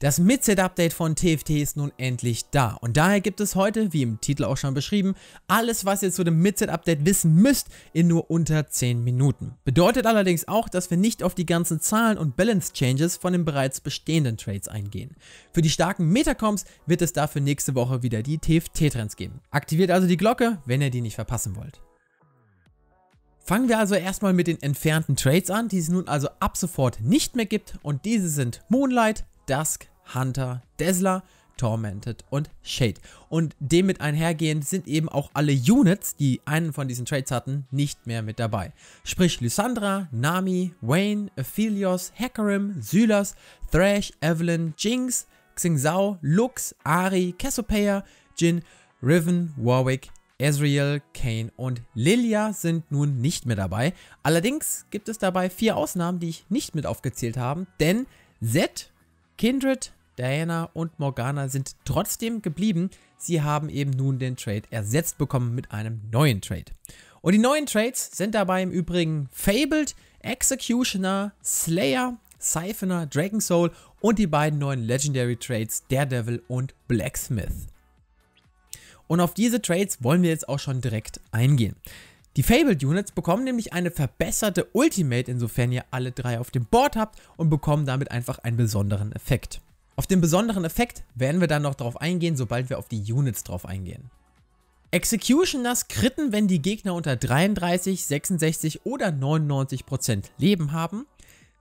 Das Midset-Update von TFT ist nun endlich da und daher gibt es heute, wie im Titel auch schon beschrieben, alles was ihr zu dem Midset-Update wissen müsst in nur unter 10 Minuten. Bedeutet allerdings auch, dass wir nicht auf die ganzen Zahlen und Balance-Changes von den bereits bestehenden Trades eingehen. Für die starken Metacoms wird es dafür nächste Woche wieder die TFT-Trends geben. Aktiviert also die Glocke, wenn ihr die nicht verpassen wollt. Fangen wir also erstmal mit den entfernten Trades an, die es nun also ab sofort nicht mehr gibt und diese sind Moonlight, Dusk, Hunter, Desla, Tormented und Shade. Und dem mit einhergehend sind eben auch alle Units, die einen von diesen Trades hatten, nicht mehr mit dabei. Sprich Lysandra, Nami, Wayne, Aphelios, Hecarim, Sylas, Thrash, Evelyn, Jinx, Xingzao, Lux, Ari, Cassiopeia, Jin, Riven, Warwick, Ezreal, Kane und Lilia sind nun nicht mehr dabei. Allerdings gibt es dabei vier Ausnahmen, die ich nicht mit aufgezählt habe, denn Zed Kindred, Diana und Morgana sind trotzdem geblieben. Sie haben eben nun den Trade ersetzt bekommen mit einem neuen Trade. Und die neuen Trades sind dabei im Übrigen Fabled, Executioner, Slayer, Siphoner, Dragon Soul und die beiden neuen Legendary Trades Daredevil und Blacksmith. Und auf diese Trades wollen wir jetzt auch schon direkt eingehen. Die Fabled Units bekommen nämlich eine verbesserte Ultimate, insofern ihr alle drei auf dem Board habt und bekommen damit einfach einen besonderen Effekt. Auf den besonderen Effekt werden wir dann noch drauf eingehen, sobald wir auf die Units drauf eingehen. Executioners kritten, wenn die Gegner unter 33, 66 oder 99% Leben haben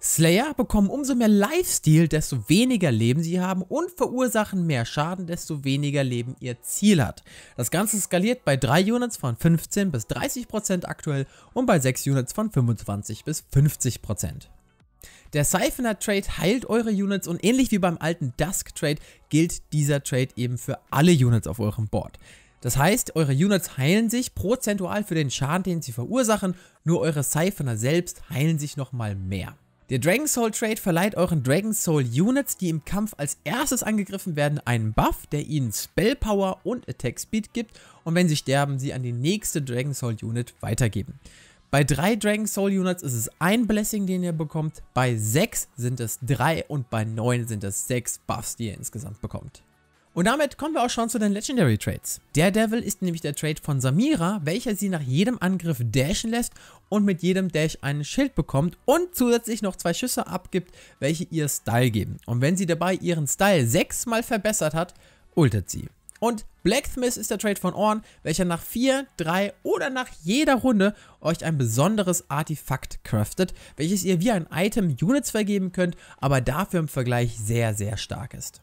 Slayer bekommen umso mehr Lifesteal, desto weniger Leben sie haben und verursachen mehr Schaden, desto weniger Leben ihr Ziel hat. Das Ganze skaliert bei 3 Units von 15 bis 30% aktuell und bei 6 Units von 25 bis 50%. Der Siphoner Trade heilt eure Units und ähnlich wie beim alten Dusk Trade gilt dieser Trade eben für alle Units auf eurem Board. Das heißt, eure Units heilen sich prozentual für den Schaden, den sie verursachen, nur eure Siphoner selbst heilen sich nochmal mehr. Der Dragon Soul Trade verleiht euren Dragon Soul Units, die im Kampf als erstes angegriffen werden, einen Buff, der ihnen Spell Power und Attack Speed gibt und wenn sie sterben, sie an die nächste Dragon Soul Unit weitergeben. Bei drei Dragon Soul Units ist es ein Blessing, den ihr bekommt, bei sechs sind es drei und bei neun sind es sechs Buffs, die ihr insgesamt bekommt. Und damit kommen wir auch schon zu den Legendary Trades. Der Devil ist nämlich der Trade von Samira, welcher sie nach jedem Angriff dashen lässt und mit jedem Dash ein Schild bekommt und zusätzlich noch zwei Schüsse abgibt, welche ihr Style geben. Und wenn sie dabei ihren Style sechsmal verbessert hat, ultet sie. Und Blacksmith ist der Trade von Orn, welcher nach 4, 3 oder nach jeder Runde euch ein besonderes Artefakt craftet, welches ihr wie ein Item Units vergeben könnt, aber dafür im Vergleich sehr, sehr stark ist.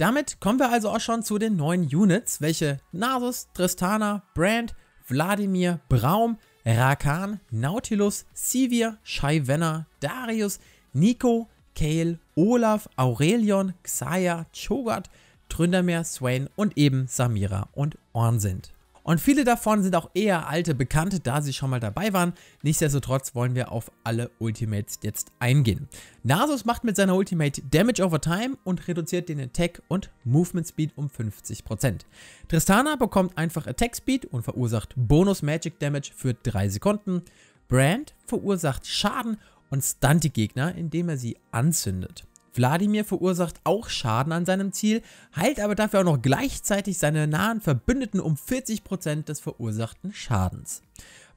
Damit kommen wir also auch schon zu den neuen Units, welche Nasus, Tristana, Brand, Wladimir, Braum, Rakan, Nautilus, Sivir, Shyvenna, Darius, Nico, Kale, Olaf, Aurelion, Xayah, Chogat, Tründermeer, Swain und eben Samira und Orn sind. Und viele davon sind auch eher alte Bekannte, da sie schon mal dabei waren. Nichtsdestotrotz wollen wir auf alle Ultimates jetzt eingehen. Nasus macht mit seiner Ultimate Damage over Time und reduziert den Attack und Movement Speed um 50%. Tristana bekommt einfach Attack Speed und verursacht Bonus Magic Damage für 3 Sekunden. Brand verursacht Schaden und stunt die Gegner, indem er sie anzündet. Wladimir verursacht auch Schaden an seinem Ziel, heilt aber dafür auch noch gleichzeitig seine nahen Verbündeten um 40% des verursachten Schadens.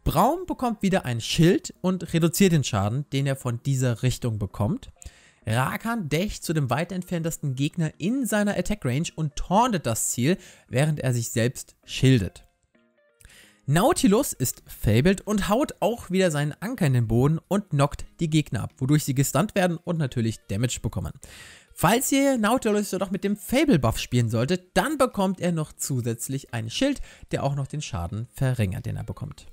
Braum bekommt wieder ein Schild und reduziert den Schaden, den er von dieser Richtung bekommt. Rakan dächt zu dem weit entferntesten Gegner in seiner Attack Range und tauntet das Ziel, während er sich selbst schildet. Nautilus ist fabled und haut auch wieder seinen Anker in den Boden und knockt die Gegner ab, wodurch sie gestunt werden und natürlich Damage bekommen. Falls ihr Nautilus jedoch mit dem Fable-Buff spielen solltet, dann bekommt er noch zusätzlich ein Schild, der auch noch den Schaden verringert, den er bekommt.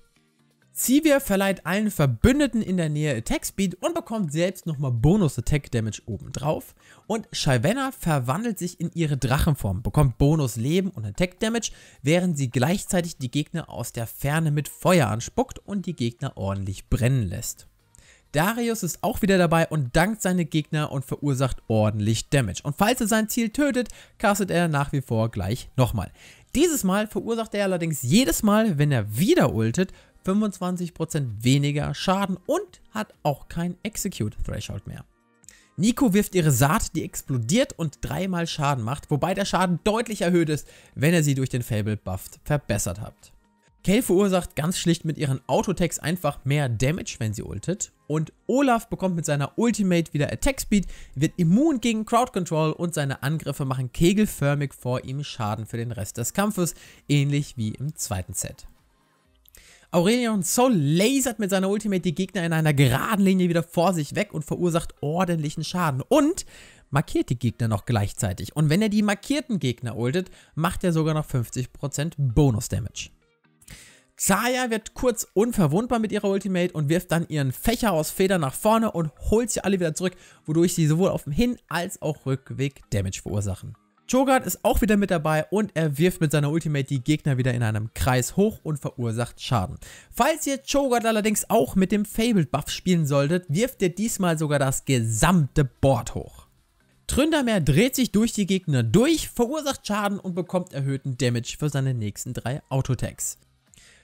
Sivir verleiht allen Verbündeten in der Nähe Attack Speed und bekommt selbst nochmal Bonus Attack Damage obendrauf. Und Shyvenna verwandelt sich in ihre Drachenform, bekommt Bonus Leben und Attack Damage, während sie gleichzeitig die Gegner aus der Ferne mit Feuer anspuckt und die Gegner ordentlich brennen lässt. Darius ist auch wieder dabei und dankt seine Gegner und verursacht ordentlich Damage. Und falls er sein Ziel tötet, castet er nach wie vor gleich nochmal. Dieses Mal verursacht er allerdings jedes Mal, wenn er wieder ultet, 25% weniger Schaden und hat auch kein Execute Threshold mehr. Nico wirft ihre Saat, die explodiert und dreimal Schaden macht, wobei der Schaden deutlich erhöht ist, wenn er sie durch den Fable Buff verbessert habt. Kay verursacht ganz schlicht mit ihren Autotex einfach mehr Damage, wenn sie ultet. Und Olaf bekommt mit seiner Ultimate wieder Attack Speed, wird immun gegen Crowd Control und seine Angriffe machen kegelförmig vor ihm Schaden für den Rest des Kampfes, ähnlich wie im zweiten Set. Aurelion Soul lasert mit seiner Ultimate die Gegner in einer geraden Linie wieder vor sich weg und verursacht ordentlichen Schaden und markiert die Gegner noch gleichzeitig. Und wenn er die markierten Gegner ultet, macht er sogar noch 50% Bonus Damage. Zaya wird kurz unverwundbar mit ihrer Ultimate und wirft dann ihren Fächer aus Federn nach vorne und holt sie alle wieder zurück, wodurch sie sowohl auf dem Hin- als auch Rückweg Damage verursachen. Chogart ist auch wieder mit dabei und er wirft mit seiner Ultimate die Gegner wieder in einem Kreis hoch und verursacht Schaden. Falls ihr Chogart allerdings auch mit dem Fabled Buff spielen solltet, wirft ihr diesmal sogar das gesamte Board hoch. Tründermeer dreht sich durch die Gegner durch, verursacht Schaden und bekommt erhöhten Damage für seine nächsten drei Autotags.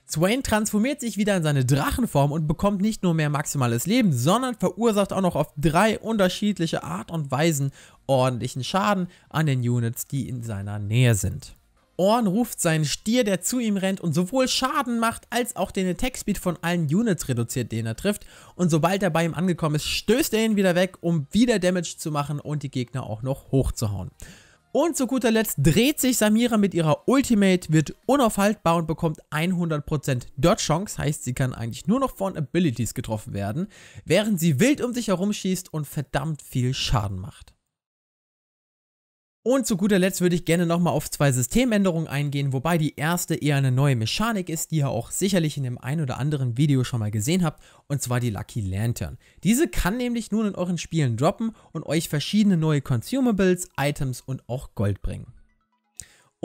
Swain transformiert sich wieder in seine Drachenform und bekommt nicht nur mehr maximales Leben, sondern verursacht auch noch auf drei unterschiedliche Art und Weisen ordentlichen Schaden an den Units, die in seiner Nähe sind. Orn ruft seinen Stier, der zu ihm rennt und sowohl Schaden macht, als auch den Attack Speed von allen Units reduziert, den er trifft. Und sobald er bei ihm angekommen ist, stößt er ihn wieder weg, um wieder Damage zu machen und die Gegner auch noch hochzuhauen. Und zu guter Letzt dreht sich Samira mit ihrer Ultimate, wird unaufhaltbar und bekommt 100% Dodge Chance, heißt sie kann eigentlich nur noch von Abilities getroffen werden, während sie wild um sich herum schießt und verdammt viel Schaden macht. Und zu guter Letzt würde ich gerne nochmal auf zwei Systemänderungen eingehen, wobei die erste eher eine neue Mechanik ist, die ihr auch sicherlich in dem ein oder anderen Video schon mal gesehen habt, und zwar die Lucky Lantern. Diese kann nämlich nun in euren Spielen droppen und euch verschiedene neue Consumables, Items und auch Gold bringen.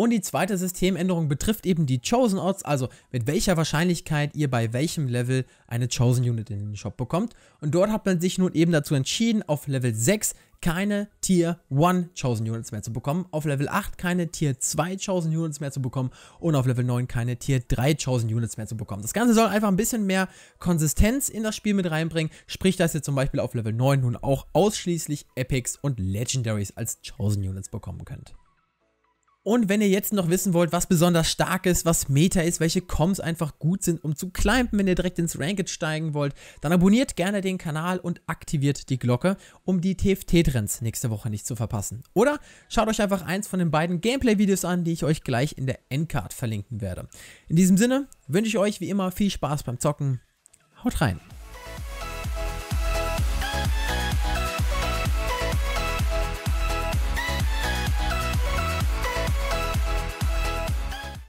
Und die zweite Systemänderung betrifft eben die Chosen Odds, also mit welcher Wahrscheinlichkeit ihr bei welchem Level eine Chosen Unit in den Shop bekommt. Und dort hat man sich nun eben dazu entschieden, auf Level 6 keine Tier 1 Chosen Units mehr zu bekommen, auf Level 8 keine Tier 2 Chosen Units mehr zu bekommen und auf Level 9 keine Tier 3 Chosen Units mehr zu bekommen. Das Ganze soll einfach ein bisschen mehr Konsistenz in das Spiel mit reinbringen, sprich, dass ihr zum Beispiel auf Level 9 nun auch ausschließlich Epics und Legendaries als Chosen Units bekommen könnt. Und wenn ihr jetzt noch wissen wollt, was besonders stark ist, was Meta ist, welche Comms einfach gut sind, um zu climben, wenn ihr direkt ins Ranked steigen wollt, dann abonniert gerne den Kanal und aktiviert die Glocke, um die TFT-Trends nächste Woche nicht zu verpassen. Oder schaut euch einfach eins von den beiden Gameplay-Videos an, die ich euch gleich in der Endcard verlinken werde. In diesem Sinne wünsche ich euch wie immer viel Spaß beim Zocken. Haut rein!